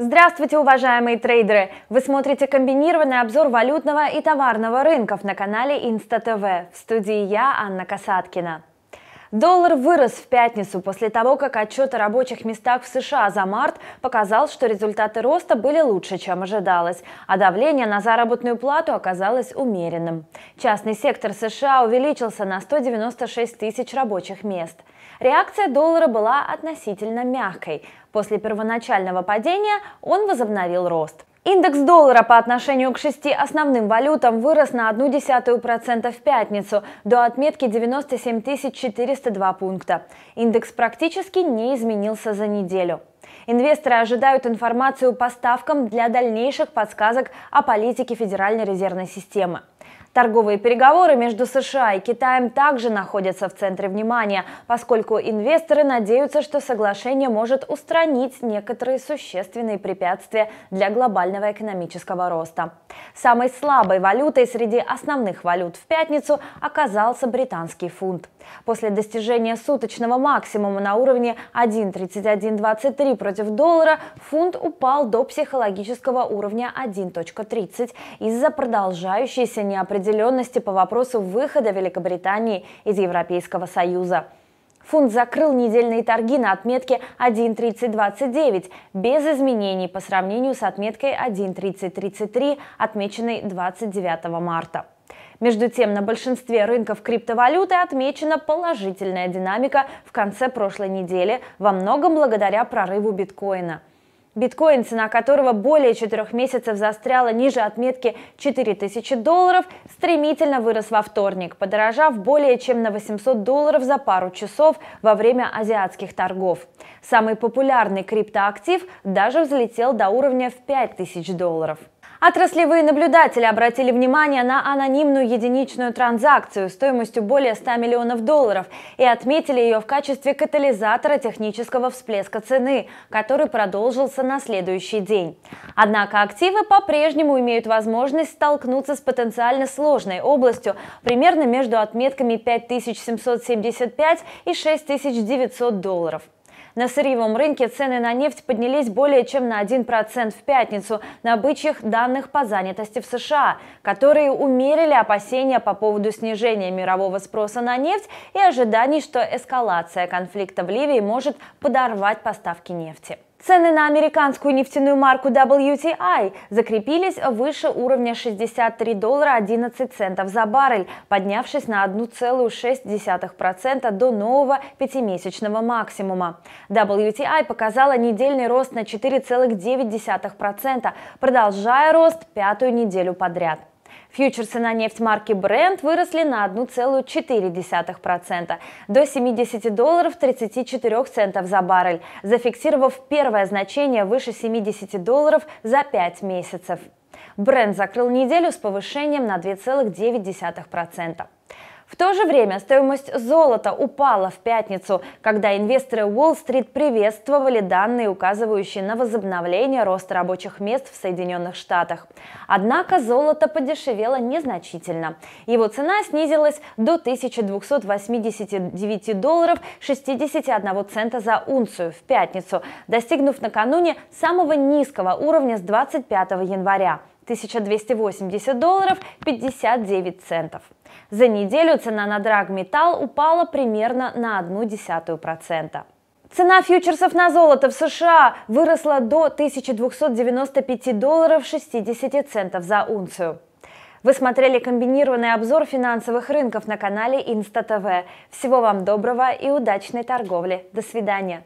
Здравствуйте, уважаемые трейдеры! Вы смотрите комбинированный обзор валютного и товарного рынков на канале ИнстаТВ. В студии я, Анна Касаткина. Доллар вырос в пятницу после того, как отчет о рабочих местах в США за март показал, что результаты роста были лучше, чем ожидалось, а давление на заработную плату оказалось умеренным. Частный сектор США увеличился на 196 тысяч рабочих мест – Реакция доллара была относительно мягкой. После первоначального падения он возобновил рост. Индекс доллара по отношению к шести основным валютам вырос на 0,1% в пятницу до отметки 97 402 пункта. Индекс практически не изменился за неделю. Инвесторы ожидают информацию по ставкам для дальнейших подсказок о политике Федеральной резервной системы. Торговые переговоры между США и Китаем также находятся в центре внимания, поскольку инвесторы надеются, что соглашение может устранить некоторые существенные препятствия для глобального экономического роста. Самой слабой валютой среди основных валют в пятницу оказался британский фунт. После достижения суточного максимума на уровне 1.3123 против доллара фунт упал до психологического уровня 1.30 из-за продолжающейся неопределенности неопределенности по вопросу выхода Великобритании из Европейского Союза. Фунт закрыл недельные торги на отметке 1.3029 без изменений по сравнению с отметкой 1.3033, отмеченной 29 марта. Между тем, на большинстве рынков криптовалюты отмечена положительная динамика в конце прошлой недели, во многом благодаря прорыву биткоина – Биткоин, цена которого более четырех месяцев застряла ниже отметки 4000 долларов, стремительно вырос во вторник, подорожав более чем на 800 долларов за пару часов во время азиатских торгов. Самый популярный криптоактив даже взлетел до уровня в 5000 долларов. Отраслевые наблюдатели обратили внимание на анонимную единичную транзакцию стоимостью более 100 миллионов долларов и отметили ее в качестве катализатора технического всплеска цены, который продолжился на следующий день. Однако активы по-прежнему имеют возможность столкнуться с потенциально сложной областью, примерно между отметками 5775 и 6900 долларов. На сырьевом рынке цены на нефть поднялись более чем на 1% в пятницу на бычьих данных по занятости в США, которые умерили опасения по поводу снижения мирового спроса на нефть и ожиданий, что эскалация конфликта в Ливии может подорвать поставки нефти. Цены на американскую нефтяную марку WTI закрепились выше уровня 63 доллара 11 центов за баррель, поднявшись на 1,6% до нового пятимесячного максимума. WTI показала недельный рост на 4,9%, продолжая рост пятую неделю подряд. Фьючерсы на нефть марки Brent выросли на 1,4% до 70 долларов 34 центов за баррель, зафиксировав первое значение выше 70 долларов за 5 месяцев. Бренд закрыл неделю с повышением на 2,9%. В то же время стоимость золота упала в пятницу, когда инвесторы Уолл-стрит приветствовали данные, указывающие на возобновление роста рабочих мест в Соединенных Штатах. Однако золото подешевело незначительно. Его цена снизилась до 1289 долларов 61 цента за унцию в пятницу, достигнув накануне самого низкого уровня с 25 января. 1280 долларов 59 центов. За неделю цена на драгметалл упала примерно на 0,1%. Цена фьючерсов на золото в США выросла до 1295 долларов 60 центов за унцию. Вы смотрели комбинированный обзор финансовых рынков на канале Инста ТВ. Всего вам доброго и удачной торговли. До свидания.